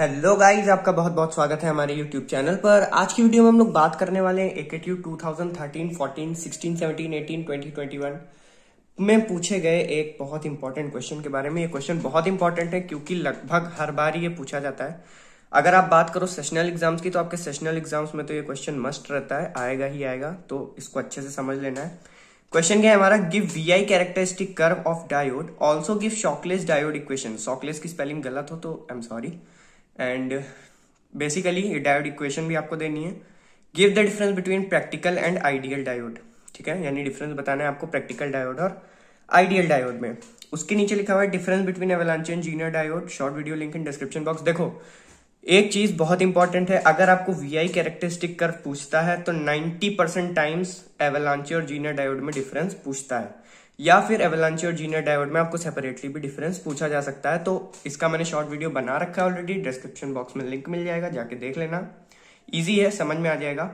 Hello guys आपका बहुत बहुत स्वागत है हमारे यूट्यूब चैनल पर आज की वीडियो में हम लोग बात करने वाले हैं fourteen sixteen seventeen eighteen twenty twenty one में पूछे गए एक बहुत इंपॉर्टेंट क्वेश्चन के बारे में ये क्वेश्चन बहुत इंपॉर्टेंट है क्योंकि लगभग हर बार ये पूछा जाता है अगर आप बात करो सेशनल एग्जाम्स की तो आपके सेशनल एग्जाम्स में तो ये क्वेश्चन मस्ट रहता है आएगा ही आएगा तो इसको अच्छे से समझ लेना है क्वेश्चन क्या है हमारा give V I characteristic curve of diode also give Shockley diode equation Shockley की स्पेलिंग गलत हो तो I am sorry and basically ये डायोड इक्वेशन भी आपको देनी है give the difference between practical and ideal diode ठीक है यानी डिफरेंस बताना है आपको प्रैक्टिकल डायोड और आइडियल डायोड में उसके नीचे लिखा हुआ है difference between avalanche and zener diode short video link in description box देखो एक चीज बहुत इंपॉर्टेंट है अगर आपको वी आई कैरेक्टरिस्टिक कर पूछता है तो 90 परसेंट टाइम्स एवलांची और जीनियर डायोड में डिफरेंस पूछता है या फिर एवलांची और जीनियर डायोड में आपको सेपरेटली भी डिफरेंस पूछा जा सकता है तो इसका मैंने शॉर्ट वीडियो बना रखा है ऑलरेडी डिस्क्रिप्शन बॉक्स में लिंक मिल जाएगा जाके देख लेना ईजी है समझ में आ जाएगा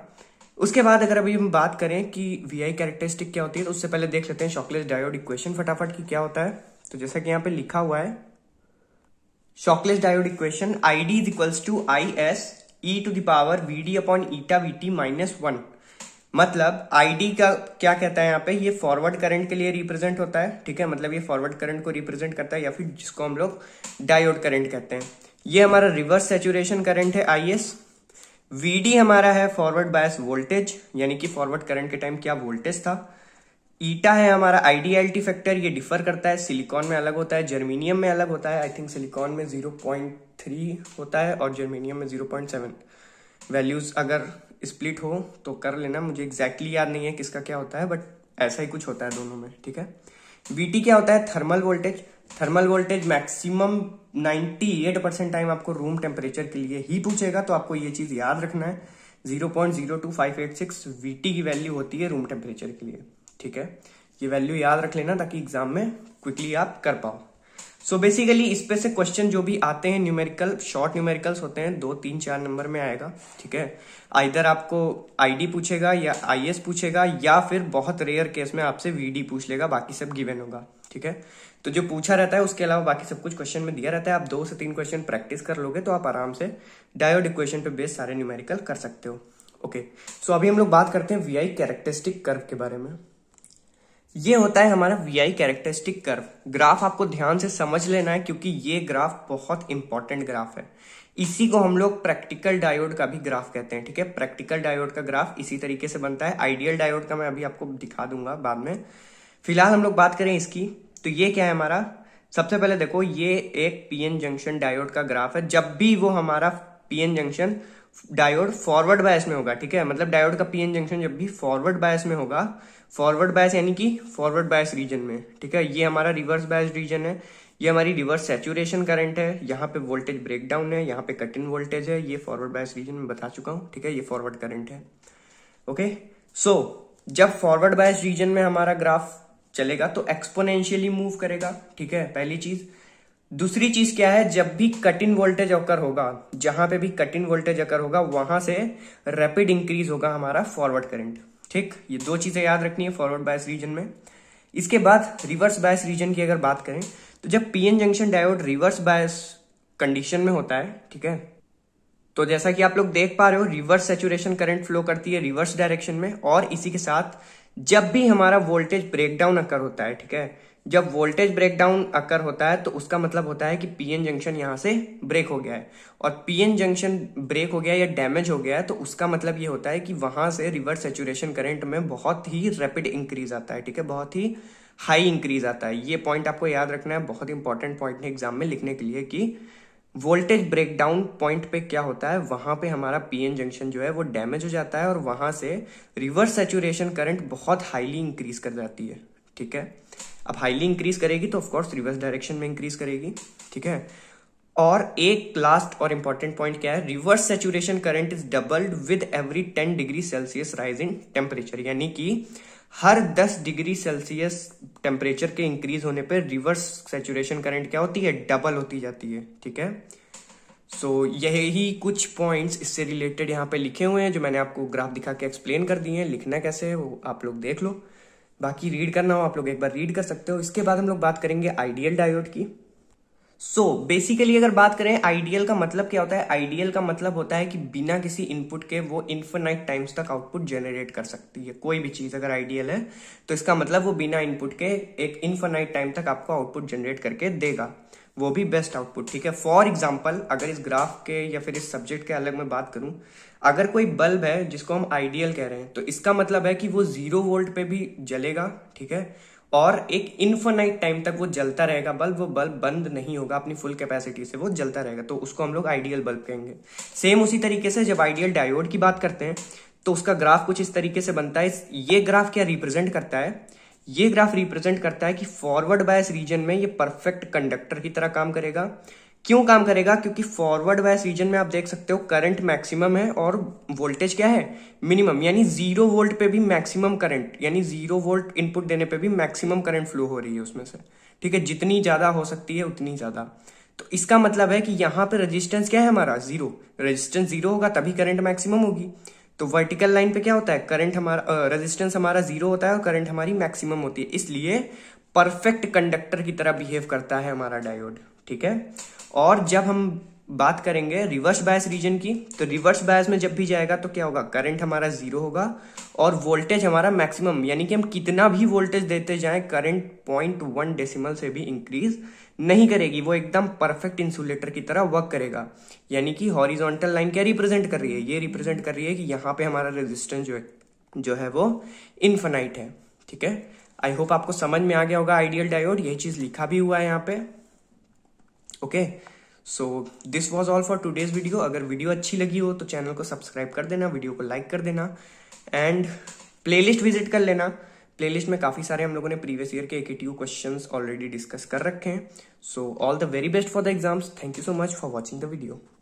उसके बाद अगर अभी हम बात करें कि वी आई कैरेक्टरिस्टिक क्या होती है तो उससे पहले देख लेते हैं शॉकलेस डायोड इक्वेशन फटाफट की क्या होता है तो जैसा कि यहाँ पे लिखा हुआ है Shockley diode equation I D is equals to I S e to the power V D upon eta V T minus one मतलब आईडी का क्या कहता है यहाँ पे ये फॉरवर्ड करंट के लिए रिप्रेजेंट होता है ठीक है मतलब ये फॉरवर्ड करंट को रिप्रेजेंट करता है या फिर जिसको हम लोग डायोड करंट कहते हैं ये हमारा रिवर्स सेचुरेशन करंट है आई एस वी डी हमारा है फॉरवर्ड बायस वोल्टेज यानी कि फॉरवर्ड करंट के टाइम क्या वोल्टेज था ईटा है हमारा आइडियलिटी फैक्टर ये डिफर करता है सिलिकॉन में अलग होता है जर्मीनियम में अलग होता है आई थिंक सिलिकॉन में 0.3 होता है और जर्मीनियम में 0.7 वैल्यूज अगर स्प्लिट हो तो कर लेना मुझे एग्जैक्टली exactly याद नहीं है किसका क्या होता है बट ऐसा ही कुछ होता है दोनों में ठीक है वीटी क्या होता है thermal voltage thermal voltage maximum 98 percent time आपको रूम टेम्परेचर के लिए ही पूछेगा तो आपको ये चीज याद रखना है 0.02586 वीटी की वैल्यू होती है रूम टेम्परेचर के लिए ठीक है ये वैल्यू याद रख लेना ताकि एग्जाम में क्विकली आप कर पाओ सो बेसिकली इस पे से क्वेश्चन जो भी आते हैं न्यूमेरिकल शॉर्ट न्यूमेरिकल्स होते हैं दो तीन चार नंबर में आएगा ठीक है आइधर आपको आईडी पूछेगा या आईएस पूछेगा या फिर बहुत रेयर केस में आपसे वीडी पूछ लेगा बाकी सब गिवन होगा ठीक है तो जो पूछा रहता है उसके अलावा बाकी सब कुछ क्वेश्चन में दिया रहता है आप दो से तीन क्वेश्चन प्रैक्टिस कर लोगे तो आप आराम से डायोड इक्वेशन पे बेस्ड सारे न्यूमेरिकल कर सकते हो ओके सो so अभी हम लोग बात करते हैं वी आई कैरेक्टरिस्टिक कर्व के बारे में ये होता है हमारा V I characteristic curve graph आपको ध्यान से समझ लेना है क्योंकि ये ग्राफ बहुत इंपॉर्टेंट ग्राफ है इसी को हम लोग प्रैक्टिकल डायोड का भी ग्राफ कहते हैं ठीक है प्रैक्टिकल डायोड का ग्राफ इसी तरीके से बनता है आइडियल डायोड का मैं अभी आपको दिखा दूंगा बाद में फिलहाल हम लोग बात करें इसकी तो ये क्या है हमारा सबसे पहले देखो ये एक पीएन जंक्शन डायोड का ग्राफ है जब भी वो हमारा PN junction diode forward bias में होगा ठीक है मतलब डायोड का पीएन जंक्शन जब भी फॉरवर्ड बायस में होगा फॉरवर्ड बायस यानी कि फॉरवर्ड बायस रीजन में ठीक है ये हमारा रिवर्स बायस रीजन है ये हमारी रिवर्स सेचुरेशन करंट है यहाँ पे वोल्टेज ब्रेकडाउन है यहाँ पे कट इन वोल्टेज है ये फॉरवर्ड बायस रीजन में बता चुका हूँ ठीक है ये फॉरवर्ड करंट है ओके सो so, जब फॉरवर्ड बायस रीजन में हमारा ग्राफ चलेगा तो एक्सपोनेंशियली मूव करेगा ठीक है पहली चीज़ दूसरी चीज क्या है जब भी कट इन वोल्टेज अकर होगा जहां पे भी कट इन वोल्टेज अकर होगा वहां से रैपिड इंक्रीज होगा हमारा फॉरवर्ड करंट ठीक ये दो चीजें याद रखनी है फॉरवर्ड बायस रीजन में इसके बाद रिवर्स बायस रीजन की अगर बात करें तो जब PN junction diode reverse bias condition में होता है ठीक है तो जैसा कि आप लोग देख पा रहे हो रिवर्स सेचुरेशन करंट फ्लो करती है रिवर्स डायरेक्शन में और इसी के साथ जब भी हमारा वोल्टेज ब्रेकडाउन अकर होता है ठीक है जब वोल्टेज ब्रेकडाउन अकर होता है तो उसका मतलब होता है कि पीएन जंक्शन यहां से ब्रेक हो गया है और पीएन जंक्शन ब्रेक हो गया या डैमेज हो गया है तो उसका मतलब ये होता है कि वहां से रिवर्स सेचुरेशन करंट में बहुत ही रैपिड इंक्रीज आता है ठीक है बहुत ही हाई इंक्रीज आता है ये पॉइंट आपको याद रखना है बहुत इंपॉर्टेंट पॉइंट है एग्जाम में लिखने के लिए कि वोल्टेज ब्रेकडाउन पॉइंट पे क्या होता है वहां पे हमारा पीएन जंक्शन जो है वो डैमेज हो जाता है और वहां से रिवर्स सेचुरेशन करंट बहुत हाईली इंक्रीज कर जाती है ठीक है अब हाईली इंक्रीज करेगी तो ऑफकोर्स रिवर्स डायरेक्शन में इंक्रीज करेगी ठीक है और एक लास्ट और इंपॉर्टेंट पॉइंट क्या है reverse saturation current is doubled with every ten degree Celsius rise in temperature यानी कि हर 10 डिग्री सेल्सियस टेम्परेचर के इंक्रीज होने पर रिवर्स सेचुरेशन करंट क्या होती है डबल होती जाती है ठीक है सो so, यही कुछ पॉइंट्स इससे रिलेटेड यहाँ पे लिखे हुए हैं जो मैंने आपको ग्राफ दिखा के एक्सप्लेन कर दिए हैं लिखना कैसे है वो आप लोग देख लो बाकी रीड करना हो आप लोग एक बार रीड कर सकते हो इसके बाद हम लोग बात करेंगे आइडियल डायोड की सो so, बेसिकली अगर बात करें आइडियल का मतलब क्या होता है आइडियल का मतलब होता है कि बिना किसी इनपुट के वो इन्फोनाइट टाइम्स तक आउटपुट जनरेट कर सकती है कोई भी चीज़ अगर आइडियल है तो इसका मतलब वो बिना इनपुट के एक इनफोनाइट टाइम तक आपको आउटपुट जनरेट करके देगा वो भी बेस्ट आउटपुट ठीक है फॉर एग्जाम्पल अगर इस ग्राफ के या फिर इस सब्जेक्ट के अलग में बात करूं अगर कोई बल्ब है जिसको हम आइडियल कह रहे हैं तो इसका मतलब है कि वो जीरो वोल्ट पे भी जलेगा ठीक है और एक इन्फोनाइट टाइम तक वो जलता रहेगा बल्ब वो बल्ब बंद नहीं होगा अपनी फुल कैपेसिटी से वो जलता रहेगा तो उसको हम लोग आइडियल बल्ब कहेंगे सेम उसी तरीके से जब आइडियल डायोड की बात करते हैं तो उसका ग्राफ कुछ इस तरीके से बनता है ये ग्राफ क्या रिप्रेजेंट करता है ये ग्राफ रिप्रेजेंट करता है कि फॉरवर्ड बायस रीजन में ये परफेक्ट कंडक्टर की तरह काम करेगा क्यों काम करेगा क्योंकि फॉरवर्ड बायस रीजन में आप देख सकते हो करंट मैक्सिमम है और वोल्टेज क्या है मिनिमम यानी जीरो वोल्ट पे भी मैक्सिमम करंट यानी जीरो वोल्ट इनपुट देने पे भी मैक्सिमम करंट फ्लो हो रही है उसमें से ठीक है जितनी ज़्यादा हो सकती है उतनी ज़्यादा तो इसका मतलब है कि यहां पर रजिस्टेंस क्या है हमारा जीरो रजिस्टेंस जीरो होगा तभी करंट मैक्सिमम होगी तो वर्टिकल लाइन पे क्या होता है करंट हमारा रेजिस्टेंस हमारा जीरो होता है और करंट हमारी मैक्सिमम होती है इसलिए परफेक्ट कंडक्टर की तरह बिहेव करता है हमारा डायोड ठीक है और जब हम बात करेंगे रिवर्स बायस रीजन की तो रिवर्स बायस में जब भी जाएगा तो क्या होगा करंट हमारा जीरो होगा और वोल्टेज हमारा मैक्सिमम यानी कि हम कितना भी वोल्टेज देते जाएं करंट पॉइंट वन डेसिमल से भी इंक्रीज नहीं करेगी वो एकदम परफेक्ट इंसुलेटर की तरह वर्क करेगा यानी कि हॉरिजॉन्टल लाइन क्या रिप्रेजेंट कर रही है ये रिप्रेजेंट कर रही है कि यहाँ पे हमारा रेजिस्टेंस जो है जो है वो इन्फेनाइट है ठीक है आई होप आपको समझ में आ गया होगा आइडियल डायोड यही चीज लिखा भी हुआ है यहाँ पे okay okay? So this was all for today's video अगर वीडियो अच्छी लगी हो तो चैनल को सब्सक्राइब कर देना वीडियो को लाइक कर देना एंड प्लेलिस्ट विजिट कर लेना प्लेलिस्ट में काफ़ी सारे हम लोगों ने प्रीवियस ईयर के एक एटी क्वेश्चन ऑलरेडी डिस्कस कर रखे हैं so all the very best for the exams thank you so much for watching the video